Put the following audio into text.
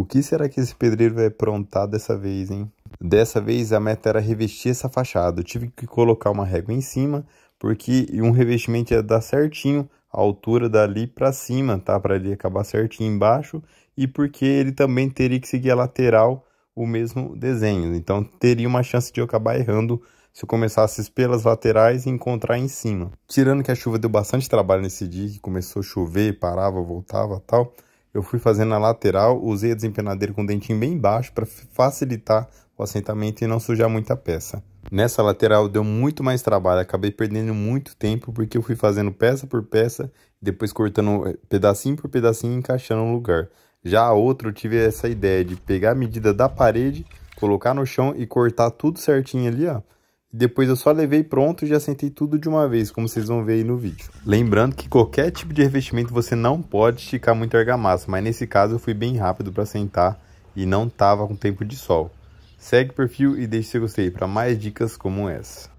O que será que esse pedreiro vai aprontar dessa vez, hein? Dessa vez a meta era revestir essa fachada. Eu tive que colocar uma régua em cima, porque um revestimento ia dar certinho a altura dali para cima, tá? Para ele acabar certinho embaixo e porque ele também teria que seguir a lateral o mesmo desenho. Então teria uma chance de eu acabar errando se eu começasse pelas laterais e encontrar em cima. Tirando que a chuva deu bastante trabalho nesse dia, que começou a chover, parava, voltava, tal eu fui fazendo a lateral, usei a desempenadeira com o dentinho bem baixo para facilitar o assentamento e não sujar muita peça. Nessa lateral deu muito mais trabalho, acabei perdendo muito tempo porque eu fui fazendo peça por peça, depois cortando eh, pedacinho por pedacinho e encaixando no lugar. Já a outra eu tive essa ideia de pegar a medida da parede, colocar no chão e cortar tudo certinho ali, ó. Depois eu só levei pronto e já sentei tudo de uma vez, como vocês vão ver aí no vídeo. Lembrando que qualquer tipo de revestimento você não pode esticar muito a argamassa, mas nesse caso eu fui bem rápido para sentar e não tava com tempo de sol. Segue o perfil e deixe seu gostei para mais dicas como essa.